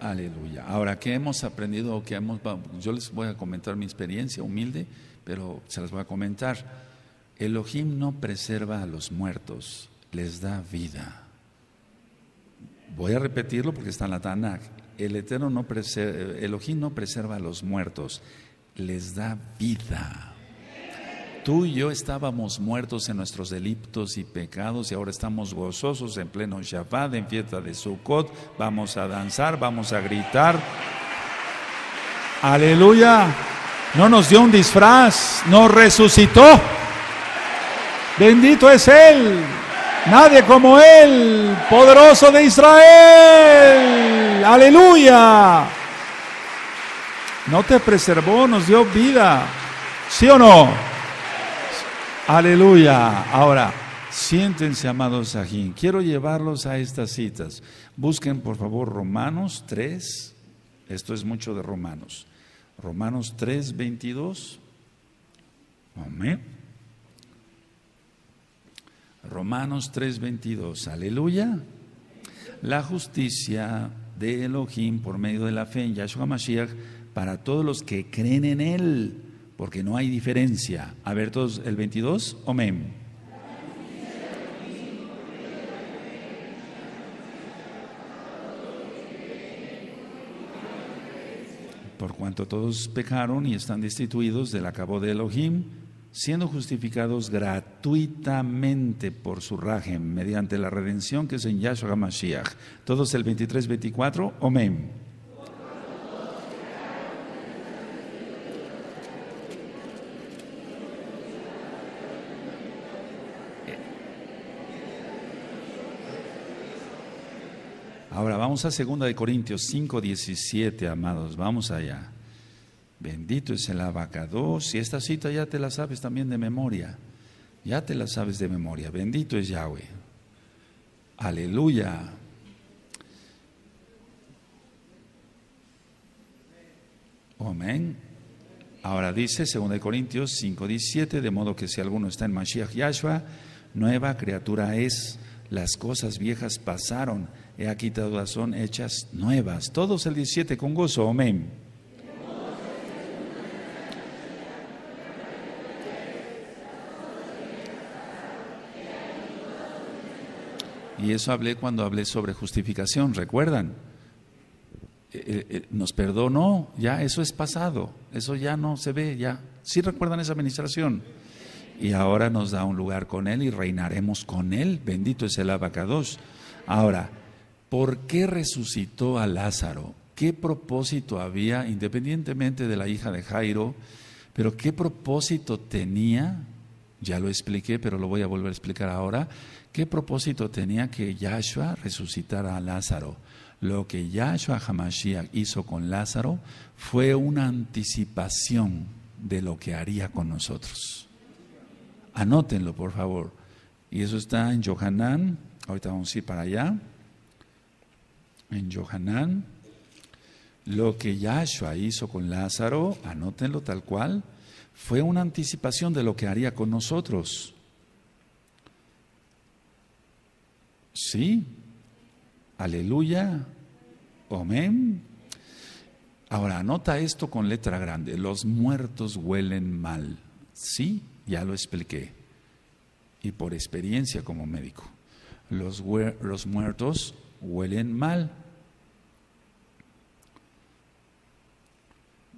Aleluya. Ahora, ¿qué hemos aprendido? ¿Qué hemos, yo les voy a comentar mi experiencia humilde, pero se las voy a comentar. Elohim no preserva a los muertos, les da vida. Voy a repetirlo porque está en la Tanakh. El Eterno no Elohim no preserva a los muertos, les da vida. Tú y yo estábamos muertos en nuestros delitos y pecados y ahora estamos gozosos en pleno Shabbat, en fiesta de Sukkot. Vamos a danzar, vamos a gritar. Aleluya. No nos dio un disfraz, nos resucitó. Bendito es Él. Nadie como Él, poderoso de Israel. Aleluya. No te preservó, nos dio vida. ¿Sí o no? Aleluya. Ahora, siéntense, amados Sajín. Quiero llevarlos a estas citas. Busquen, por favor, Romanos 3. Esto es mucho de Romanos. Romanos 3, 22. Amén. Romanos 3, 22. Aleluya. La justicia de Elohim por medio de la fe en Yahshua Mashiach para todos los que creen en Él porque no hay diferencia. A ver todos el 22, amén. Por cuanto todos pecaron y están destituidos del acabo de Elohim, siendo justificados gratuitamente por su rajem, mediante la redención que es en Yahshua Mashiach. Todos el 23, 24, amén. Ahora vamos a 2 Corintios 5, 17, amados, vamos allá. Bendito es el abacador. Si esta cita ya te la sabes también de memoria, ya te la sabes de memoria. Bendito es Yahweh. Aleluya. Amén. Ahora dice 2 Corintios 5, 17, de modo que si alguno está en Mashiach Yahshua, nueva criatura es, las cosas viejas pasaron he aquí todas son hechas nuevas. Todos el 17 con gozo, amén. Y eso hablé cuando hablé sobre justificación, ¿recuerdan? Eh, eh, eh, nos perdonó, ya eso es pasado, eso ya no se ve, ya. ¿Sí recuerdan esa administración? Y ahora nos da un lugar con Él y reinaremos con Él, bendito es el abacados. Ahora, ¿Por qué resucitó a Lázaro? ¿Qué propósito había, independientemente de la hija de Jairo, pero qué propósito tenía? Ya lo expliqué, pero lo voy a volver a explicar ahora. ¿Qué propósito tenía que Yahshua resucitara a Lázaro? Lo que Yahshua Hamashiach hizo con Lázaro fue una anticipación de lo que haría con nosotros. Anótenlo, por favor. Y eso está en Johanán. Ahorita vamos a ir para allá en Johanán, lo que Yahshua hizo con Lázaro, anótenlo tal cual, fue una anticipación de lo que haría con nosotros. Sí, aleluya, amén. Ahora, anota esto con letra grande, los muertos huelen mal. Sí, ya lo expliqué. Y por experiencia como médico, los, los muertos huelen mal.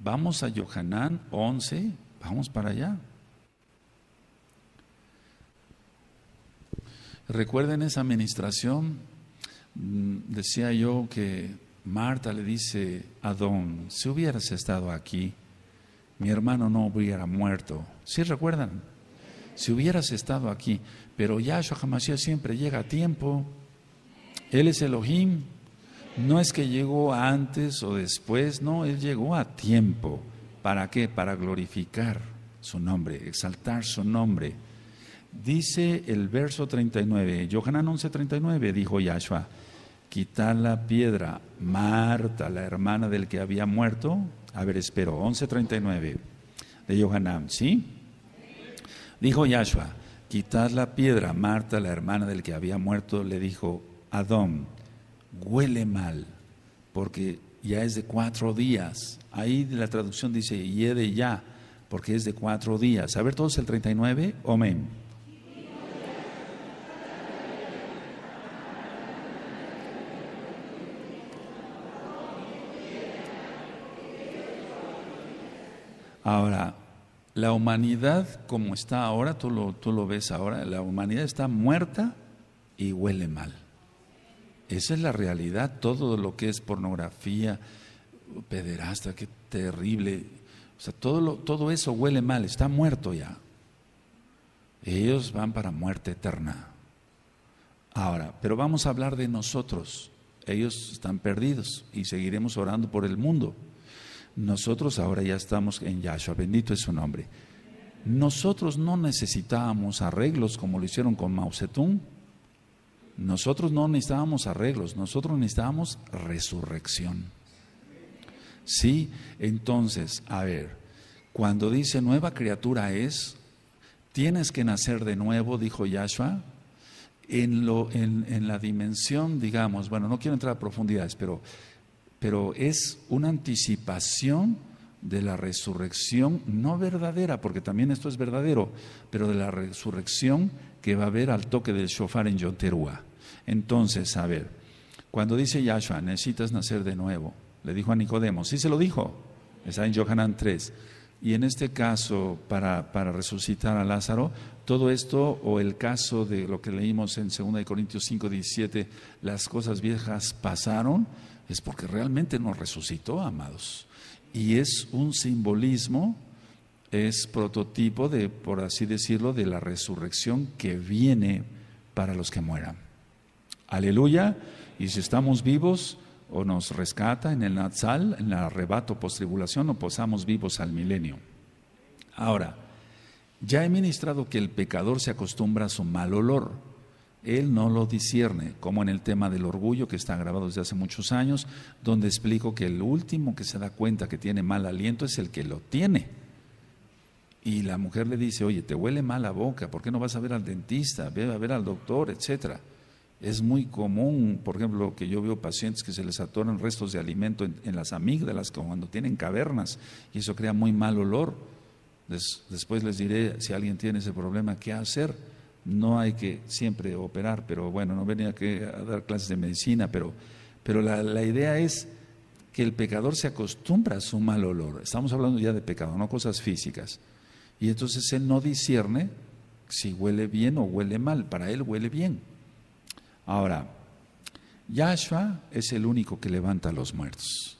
Vamos a Yohanan 11, vamos para allá. Recuerden esa administración, mm, decía yo que Marta le dice a don: si hubieras estado aquí, mi hermano no hubiera muerto. ¿Sí recuerdan? Si hubieras estado aquí, pero Yahshua Hamashiach siempre llega a tiempo. Él es Elohim. No es que llegó antes o después, no, Él llegó a tiempo. ¿Para qué? Para glorificar su nombre, exaltar su nombre. Dice el verso 39, Johanan 11:39 dijo Yahshua, quitad la piedra, Marta, la hermana del que había muerto. A ver, espero, 11:39 de Yohannam, ¿sí? Dijo Yahshua, quitad la piedra, Marta, la hermana del que había muerto, le dijo, Adón, huele mal, porque ya es de cuatro días. Ahí la traducción dice, yede ya, porque es de cuatro días. A ver todos el 39, amén. Ahora, la humanidad como está ahora, tú lo ves ahora, la humanidad está muerta y huele mal. Esa es la realidad, todo lo que es pornografía, pederasta, qué terrible. O sea, todo, todo eso huele mal, está muerto ya. Ellos van para muerte eterna. Ahora, pero vamos a hablar de nosotros. Ellos están perdidos y seguiremos orando por el mundo. Nosotros ahora ya estamos en Yahshua, bendito es su nombre. Nosotros no necesitábamos arreglos como lo hicieron con Mao Zedong nosotros no necesitábamos arreglos, nosotros necesitábamos resurrección. Sí, entonces, a ver, cuando dice nueva criatura es, tienes que nacer de nuevo, dijo Yahshua, en, lo, en, la dimensión, digamos, bueno, no quiero entrar a profundidades, pero, pero es una anticipación de la resurrección, no verdadera, porque también esto es verdadero, pero de la resurrección que va a haber al toque del shofar en Yoterúa. Entonces, a ver, cuando dice Yahshua, necesitas nacer de nuevo, le dijo a Nicodemo, sí se lo dijo, está en Johanán 3. Y en este caso, para, para, resucitar a Lázaro, todo esto, o el caso de lo que leímos en 2 Corintios 5, 17, las cosas viejas pasaron, es porque realmente nos resucitó, amados. Y es un simbolismo, es prototipo de, por así decirlo, de la resurrección que viene para los que mueran. Aleluya. Y si estamos vivos, o nos rescata en el nazal en el arrebato postribulación, o posamos vivos al milenio. Ahora, ya he ministrado que el pecador se acostumbra a su mal olor. Él no lo discierne, como en el tema del orgullo que está grabado desde hace muchos años, donde explico que el último que se da cuenta que tiene mal aliento es el que lo tiene. Y la mujer le dice, oye, te huele mal la boca, ¿por qué no vas a ver al dentista? Ve a ver al doctor, etcétera. Es muy común, por ejemplo, que yo veo pacientes que se les atoran restos de alimento en, las amígdalas, cuando tienen cavernas, y eso crea muy mal olor. después les diré si alguien tiene ese problema, qué hacer. No hay que siempre operar, pero bueno, no venía que a dar clases de medicina, pero, la, idea es que el pecador se acostumbra a su mal olor. Estamos hablando ya de pecado, no cosas físicas. Y entonces él no discierne si huele bien o huele mal. Para él huele bien. Ahora, Yahshua es el único que levanta a los muertos.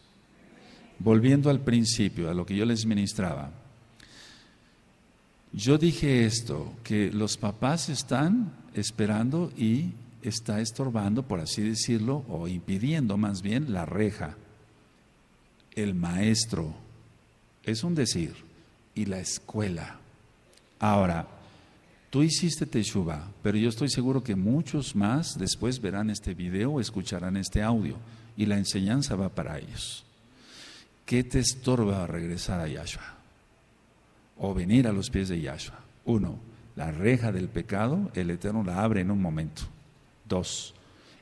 Volviendo al principio, a lo que yo les ministraba. Yo dije esto, que los papás están esperando y está estorbando, por así decirlo, o impidiendo más bien la reja, el maestro, es un decir, y la escuela. Ahora, Tú hiciste Teshuvah, pero yo estoy seguro que muchos más después verán este video o escucharán este audio y la enseñanza va para ellos. ¿Qué te estorba regresar a Yahshua? O venir a los pies de Yahshua. Uno, la reja del pecado, el Eterno la abre en un momento. Dos,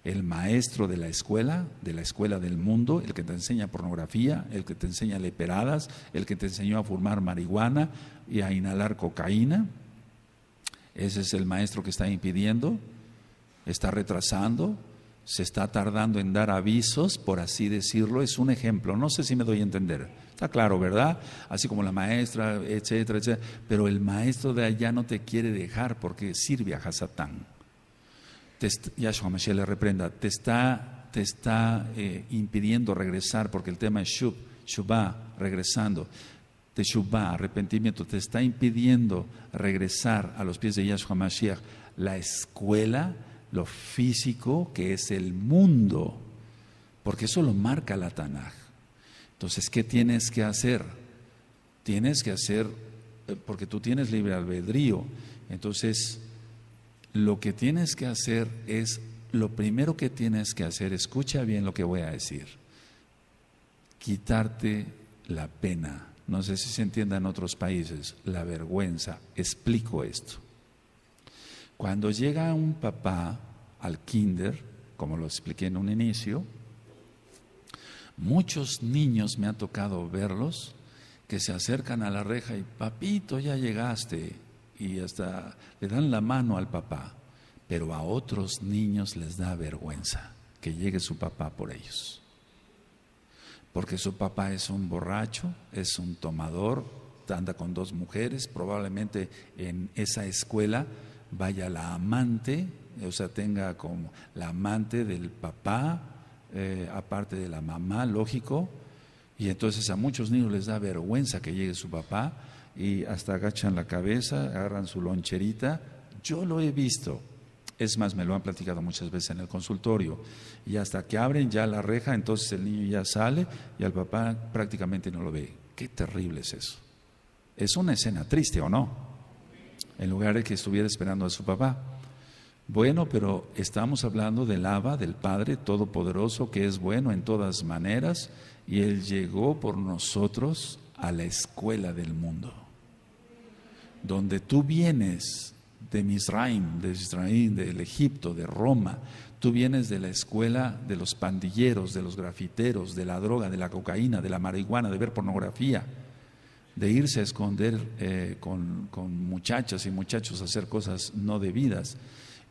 el maestro de la escuela, de la escuela del mundo, el que te enseña pornografía, el que te enseña leperadas, el que te enseñó a fumar marihuana y a inhalar cocaína, ese es el maestro que está impidiendo, está retrasando, se está tardando en dar avisos, por así decirlo. Es un ejemplo, no sé si me doy a entender. Está claro, ¿verdad? Así como la maestra, etcétera, etcétera. Pero el maestro de allá no te quiere dejar porque sirve a Hasatán. Yahshua Mashiach le reprenda, te está, te está eh, impidiendo regresar porque el tema es Shub, Shubá, regresando Teshuvah, arrepentimiento, te está impidiendo regresar a los pies de Yahshua Mashiach, la escuela, lo físico, que es el mundo, porque eso lo marca la Tanaj. Entonces, ¿qué tienes que hacer? Tienes que hacer, eh, porque tú tienes libre albedrío, entonces lo que tienes que hacer es, lo primero que tienes que hacer, escucha bien lo que voy a decir, quitarte la pena no sé si se entienda en otros países, la vergüenza. Explico esto. Cuando llega un papá al kinder, como lo expliqué en un inicio, muchos niños me ha tocado verlos que se acercan a la reja y papito, ya llegaste. Y hasta le dan la mano al papá. Pero a otros niños les da vergüenza que llegue su papá por ellos porque su papá es un borracho, es un tomador, anda con dos mujeres, probablemente en esa escuela vaya la amante, o sea, tenga como la amante del papá, eh, aparte de la mamá, lógico, y entonces a muchos niños les da vergüenza que llegue su papá y hasta agachan la cabeza, agarran su loncherita. Yo lo he visto, es más, me lo han platicado muchas veces en el consultorio. Y hasta que abren ya la reja, entonces el niño ya sale y al papá prácticamente no lo ve. Qué terrible es eso. Es una escena triste, ¿o no? En lugar de que estuviera esperando a su papá. Bueno, pero estamos hablando del Abba, del Padre Todopoderoso, que es bueno en todas maneras, y Él llegó por nosotros a la escuela del mundo. Donde tú vienes de Misraim, de Israel, del Egipto, de Roma. Tú vienes de la escuela de los pandilleros, de los grafiteros, de la droga, de la cocaína, de la marihuana, de ver pornografía, de irse a esconder eh, con, con muchachas y muchachos a hacer cosas no debidas.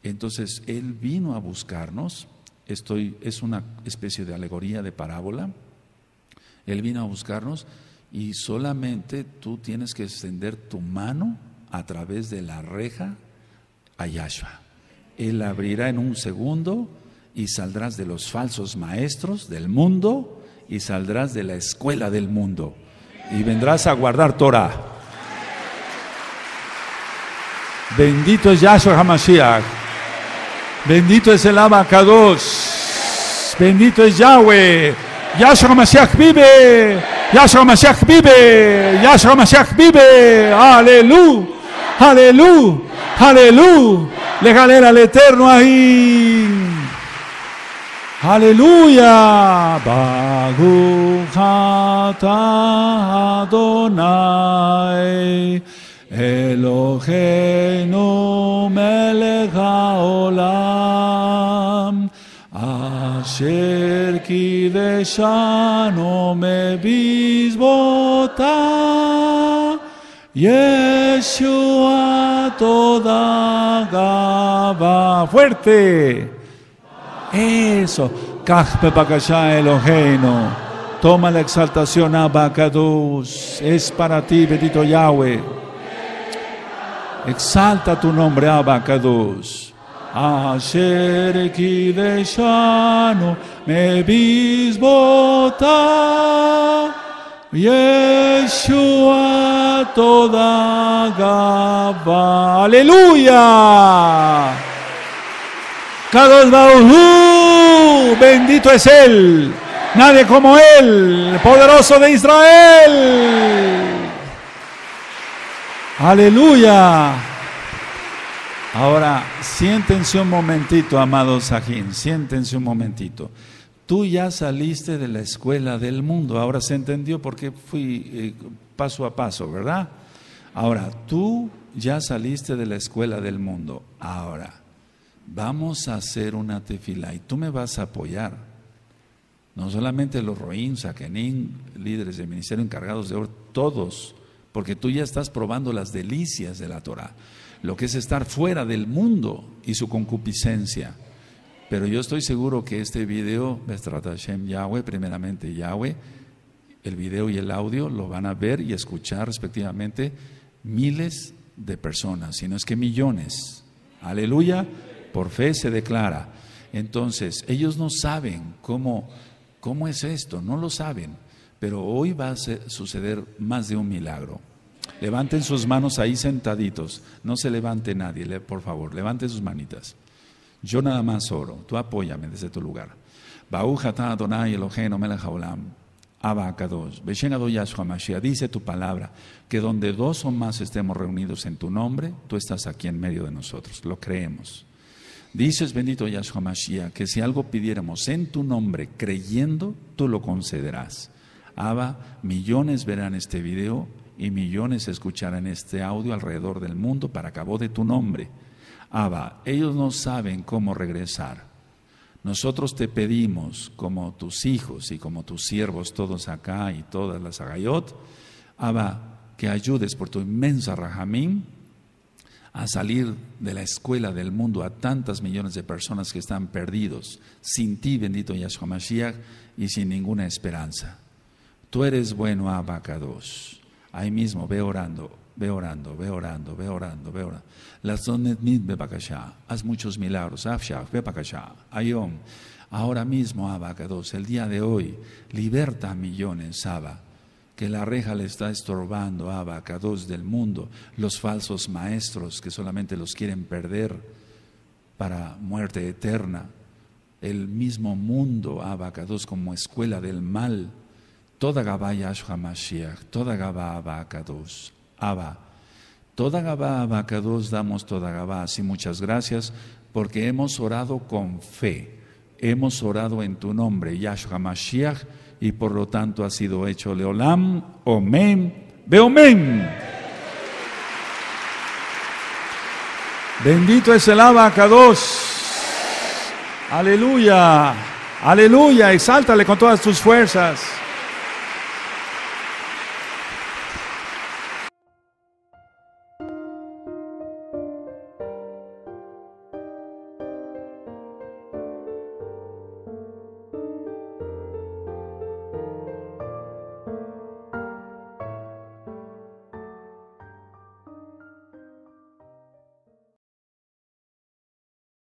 Entonces, Él vino a buscarnos. Estoy, es una especie de alegoría, de parábola. Él vino a buscarnos y solamente tú tienes que extender tu mano a través de la reja a Yahshua. Él abrirá en un segundo y saldrás de los falsos maestros del mundo y saldrás de la escuela del mundo y vendrás a guardar Torah. Bendito es Yahshua HaMashiach. Bendito es el Abacados. Bendito es Yahweh. Yahshua HaMashiach vive. Yahshua HaMashiach vive. Yahshua HaMashiach vive. Aleluya. Aleluya. Aleluya. Le al Eterno ahí. Aleluya. Baguchata Adonai. Eloheinu melech de Asher me mebizbotam. Yeshua toda gaba. Fuerte. Eso. Caspe el ojeno Toma la exaltación Abacados. Es para ti, bendito Yahweh. Exalta tu nombre Abacados. de llano me visbota. Yeshua toda Gaba. Aleluya. Uh, bendito es Él. Nadie como Él. Poderoso de Israel. Aleluya. Ahora, siéntense un momentito, amados Sajín. Siéntense un momentito tú ya saliste de la escuela del mundo. Ahora se entendió porque fui eh, paso a paso, ¿verdad? Ahora, tú ya saliste de la escuela del mundo. Ahora, vamos a hacer una tefila y tú me vas a apoyar. No solamente los Roín, Saquenín, líderes del ministerio encargados de oro, todos, porque tú ya estás probando las delicias de la Torah, lo que es estar fuera del mundo y su concupiscencia. Pero yo estoy seguro que este video, Hashem Yahweh, primeramente Yahweh, el video y el audio lo van a ver y escuchar respectivamente miles de personas, sino es que millones. Aleluya, por fe se declara. Entonces, ellos no saben cómo, cómo es esto, no lo saben, pero hoy va a suceder más de un milagro. Levanten sus manos ahí sentaditos, no se levante nadie, por favor, levanten sus manitas. Yo nada más oro, tú apóyame desde tu lugar. dice tu palabra, que donde dos o más estemos reunidos en tu nombre, tú estás aquí en medio de nosotros, lo creemos. Dices, bendito Yahshua Mashiach, que si algo pidiéramos en tu nombre, creyendo, tú lo concederás. Abba, millones verán este video y millones escucharán este audio alrededor del mundo para acabo de tu nombre. Abba, ellos no saben cómo regresar. Nosotros te pedimos, como tus hijos y como tus siervos, todos acá y todas las agayot, Abba, que ayudes por tu inmensa rajamín a salir de la escuela del mundo a tantas millones de personas que están perdidos, sin ti, bendito Yahshua Mashiach, y sin ninguna esperanza. Tú eres bueno, Abba Kadosh. Ahí mismo ve orando ve orando, ve orando, ve orando, ve orando. Las mit ve haz muchos milagros, afshach, ve acá ayom, ahora mismo, abacados, el día de hoy, liberta a millones, Abba, que la reja le está estorbando, abacados del mundo, los falsos maestros que solamente los quieren perder para muerte eterna, el mismo mundo, abacados, como escuela del mal, toda Gabaya Mashiach, toda Gaba abacados. Abba. Toda Gabá, Abacados, damos toda Gabá. Así muchas gracias, porque hemos orado con fe. Hemos orado en tu nombre, Yahshua Mashiach, y por lo tanto ha sido hecho Leolam. Omen. Beomen. Bendito es el Kadosh, Aleluya. Aleluya. Exáltale con todas tus fuerzas.